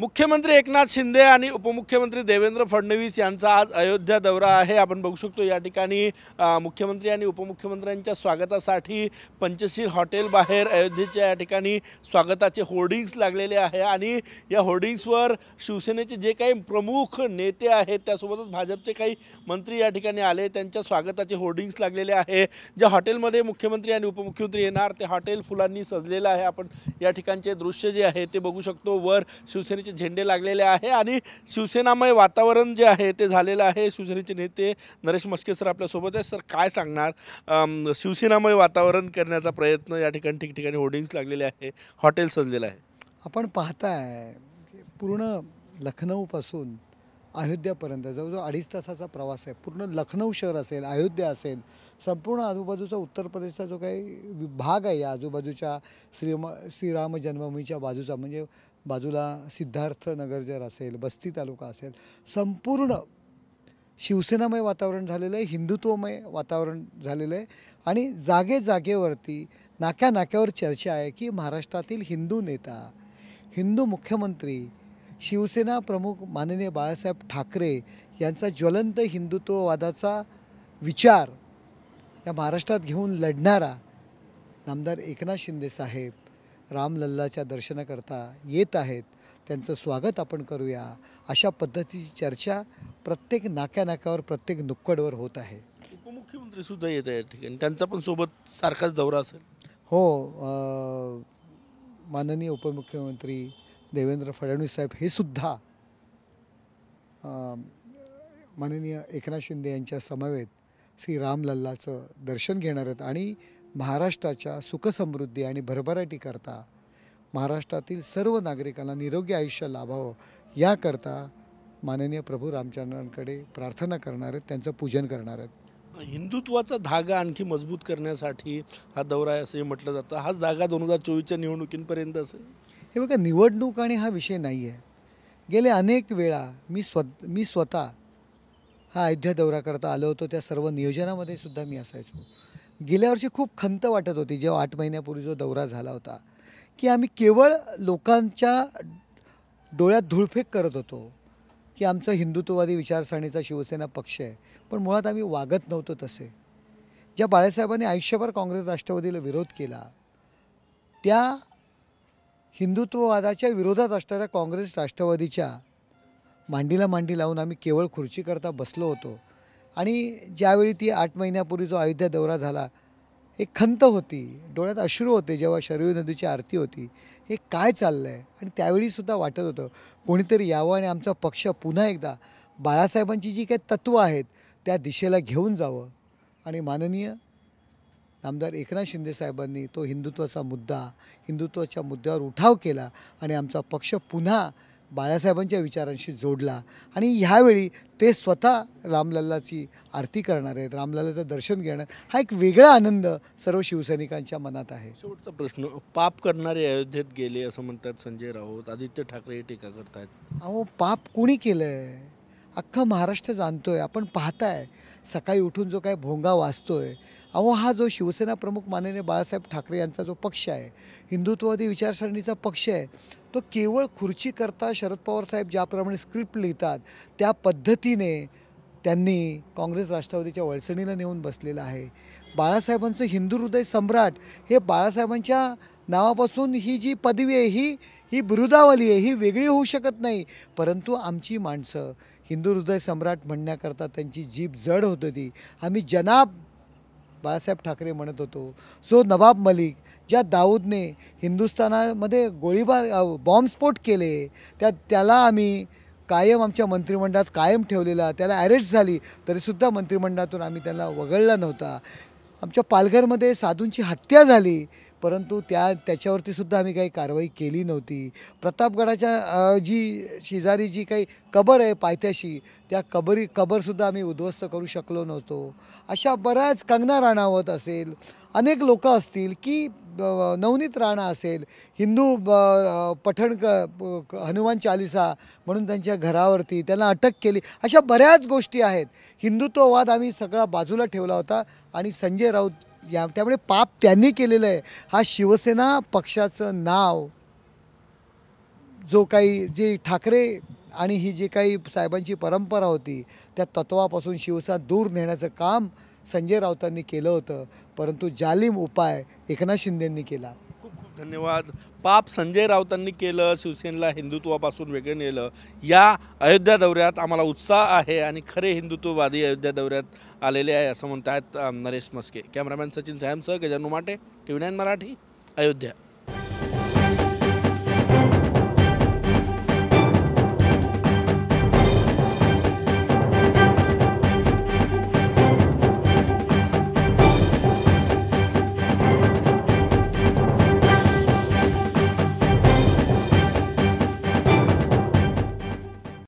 मुख्यमंत्री एकनाथ शिंदे आणि उपमुख्यमंत्री देवेंद्र फडणवीस यांचा आज अयोध्या दौरा आहे आपण बघू शकतो या ठिकाणी मुख्यमंत्री आणि उपमुख्यमंत्र्यांच्या स्वागतासाठी पंचशील हॉटेल बाहेर अयोध्येच्या या ठिकाणी स्वागताचे होर्डिंग्स लागलेले आहे आणि या होर्डिंग्सवर शिवसेनेचे जे काही प्रमुख नेते आहेत त्यासोबतच भाजपचे काही मंत्री या ठिकाणी आले त्यांच्या स्वागताचे होर्डिंग्स लागलेले आहे ज्या हॉटेलमध्ये मुख्यमंत्री आणि उपमुख्यमंत्री येणार ते हॉटेल फुलांनी सजलेलं आहे आपण या ठिकाणचे दृश्य जे आहे ते बघू शकतो वर शिवसेनेचे शिवसेनेचे झेंडे लागलेले आहे आणि शिवसेनामय वातावरण जे आहे ते झालेलं आहे शिवसेनेचे नेते नरेश मस्के सर आपल्यासोबत आहे सर काय सांगणार शिवसेनामय वातावरण करण्याचा प्रयत्न या ठिकाणी ठिकठिकाणी होर्डिंग्स लागलेले आहे हॉटेल सजलेलं आहे आपण पाहताय पूर्ण लखनौपासून अयोध्यापर्यंत जवळजवळ अडीच तासाचा प्रवास आहे पूर्ण लखनौ शहर असेल अयोध्या असेल संपूर्ण आजूबाजूचा उत्तर प्रदेशचा जो काही भाग आहे या आजूबाजूच्या श्रीम श्रीराम जन्मभूमीच्या बाजूचा म्हणजे बाजूला सिद्धार्थनगर जर असेल बस्ती तालुका असेल संपूर्ण शिवसेनामय वातावरण झालेलं आहे हिंदुत्वमय वातावरण झालेलं आहे आणि जागे जागेवरती नाक्या नाक्यावर चर्चा आहे की महाराष्ट्रातील हिंदू नेता हिंदू मुख्यमंत्री शिवसेना प्रमुख माननीय बाळासाहेब ठाकरे यांचा ज्वलंत हिंदुत्ववादाचा विचार या महाराष्ट्रात घेऊन लढणारा नामदार एकनाथ शिंदे साहेब रामलल्लाच्या दर्शनाकरता येत आहेत त्यांचं स्वागत आपण करूया अशा पद्धतीची चर्चा प्रत्येक नाक्या नाक्यावर प्रत्येक नुक्कडवर होत आहे उपमुख्यमंत्री सुद्धा येत आहेत ठिकाणी त्यांचा पण सोबत सारखाच दौरा असेल हो माननीय उपमुख्यमंत्री देवेंद्र फडणवीस साहेब हे सुद्धा माननीय एकनाथ शिंदे यांच्या समवेत श्री रामलल्लाचं दर्शन घेणार आहेत आणि महाराष्ट्राच्या सुखसमृद्धी आणि भरभराटीकरता महाराष्ट्रातील सर्व नागरिकांना निरोगी आयुष्य लाभावं याकरता माननीय प्रभू रामचंद्रांकडे प्रार्थना करणार आहेत त्यांचं पूजन करणार आहेत हिंदुत्वाचा धागा आणखी मजबूत करण्यासाठी हा दौरा आहे असंही म्हटलं जातं हाच धागा दोन हजार चोवीसच्या निवडणुकींपर्यंत असेल हे बघा निवडणूक आणि हा विषय नाही आहे गेले अनेक वेळा मी स्व मी स्वतः हा अयोध्या दौरा करता आलो होतो त्या सर्व नियोजनामध्ये सुद्धा मी असायचो गेल्या वर्षी खूप खंत वाटत होती जेव्हा आठ महिन्यापूर्वी जो दौरा झाला होता की आम्ही केवळ लोकांच्या डोळ्यात धुळफेक करत होतो की आमचं हिंदुत्ववादी विचारसरणीचा शिवसेना पक्ष आहे पण मुळात आम्ही वागत नव्हतो तसे ज्या बाळासाहेबांनी आयुष्यभर काँग्रेस राष्ट्रवादीला विरोध केला त्या हिंदुत्ववादाच्या विरोधात असणाऱ्या काँग्रेस राष्ट्रवादीच्या मांडीला मांडी लावून आम्ही केवळ खुर्चीकरता बसलो होतो आणि ज्यावेळी ती आठ महिन्यापूर्वी जो अयोध्या दौरा झाला एक खंत होती डोळ्यात अश्रू होते जेव्हा शरयू नदीची आरती होती हे काय चाललं आहे आणि त्यावेळीसुद्धा वाटत होतं कोणीतरी यावं आणि आमचा पक्ष पुन्हा एकदा बाळासाहेबांची जी काही तत्त्वं आहेत त्या दिशेला घेऊन जावं आणि माननीय आमदार एकनाथ शिंदेसाहेबांनी तो हिंदुत्वाचा मुद्दा हिंदुत्वाच्या मुद्द्यावर उठाव केला आणि आमचा पक्ष पुन्हा बाळासाहेबांच्या विचारांशी जोडला आणि ह्यावेळी ते स्वतः रामलल्लाची आरती करणार आहेत रामलल्लाचं दर्शन घेणार हा एक वेगळा आनंद सर्व शिवसैनिकांच्या मनात आहे शेवटचा प्रश्न पाप करणारे अयोध्येत गेले असं म्हणतात संजय राऊत आदित्य ठाकरे हे टीका करतायत अहो पाप कोणी केलं आहे अख्खा महाराष्ट्र जाणतोय आपण पाहताय सकाळी उठून जो काय भोंगा वाचतोय अहो हा जो शिवसेना प्रमुख माननीय बाळासाहेब ठाकरे यांचा जो पक्ष आहे हिंदुत्ववादी विचारसरणीचा पक्ष आहे तो केवळ खुर्ची करता शरद पवार साहेब ज्याप्रमाणे स्क्रिप्ट लिहितात त्या पद्धतीने त्यांनी काँग्रेस राष्ट्रवादीच्या वळसणीला नेऊन बसलेलं आहे बाळासाहेबांचं हिंदू हृदय सम्राट हे बाळासाहेबांच्या नावापासून ही जी पदवी आहे ही ही बिरुदावली आहे ही वेगळी होऊ शकत नाही परंतु आमची माणसं हिंदू हृदय सम्राट म्हणण्याकरता त्यांची जीभ जड होत होती आम्ही जनाब बाळासाहेब ठाकरे म्हणत होतो सो नवाब मलिक ज्या दाऊदने हिंदुस्थानामध्ये गोळीबार बॉम्बस्फोट केले त्या त्याला आम्ही कायम आमच्या मंत्रिमंडळात कायम ठेवलेला त्याला अरेस्ट झाली तरीसुद्धा मंत्रिमंडळातून आम्ही त्याला वगळला नव्हता आमच्या पालघरमध्ये साधूंची हत्या झाली परंतु त्या त्याच्यावरतीसुद्धा आम्ही काही कारवाई केली नव्हती प्रतापगडाच्या जी शेजारी जी काही कबर आहे पायथ्याशी त्या कबरी कबरसुद्धा आम्ही उद्ध्वस्त करू शकलो नव्हतो अशा बऱ्याच कंगना राणावत असेल अनेक लोक असतील की नवनीत राणा असेल हिंदू पठण क हनुमान चालिसा म्हणून त्यांच्या घरावरती त्यांना अटक केली अशा बऱ्याच गोष्टी आहेत हिंदुत्ववाद आम्ही सगळा बाजूला ठेवला होता आणि संजय राऊत या त्यामुळे पाप त्यांनी केलेलं आहे हा शिवसेना पक्षाचं नाव जो काही जे ठाकरे आणि ही जी काही साहेबांची परंपरा होती त्या तत्वापासून शिवसेना दूर नेण्याचं काम संजय राऊतांनी केलं होतं परंतु जालिम उपाय एकनाथ शिंदेंनी केला धन्यवाद पाप संजय राऊतांनी केलं शिवसेनेला हिंदुत्वापासून वेगळं नेलं या अयोध्या दौऱ्यात आम्हाला उत्साह आहे आणि खरे हिंदुत्ववादी अयोध्या दौऱ्यात आलेले आहे असं म्हणत नरेश मस्के कॅमेरामॅन सचिन सायमसह गजानुमाटे T V nine Marathi Ayodhya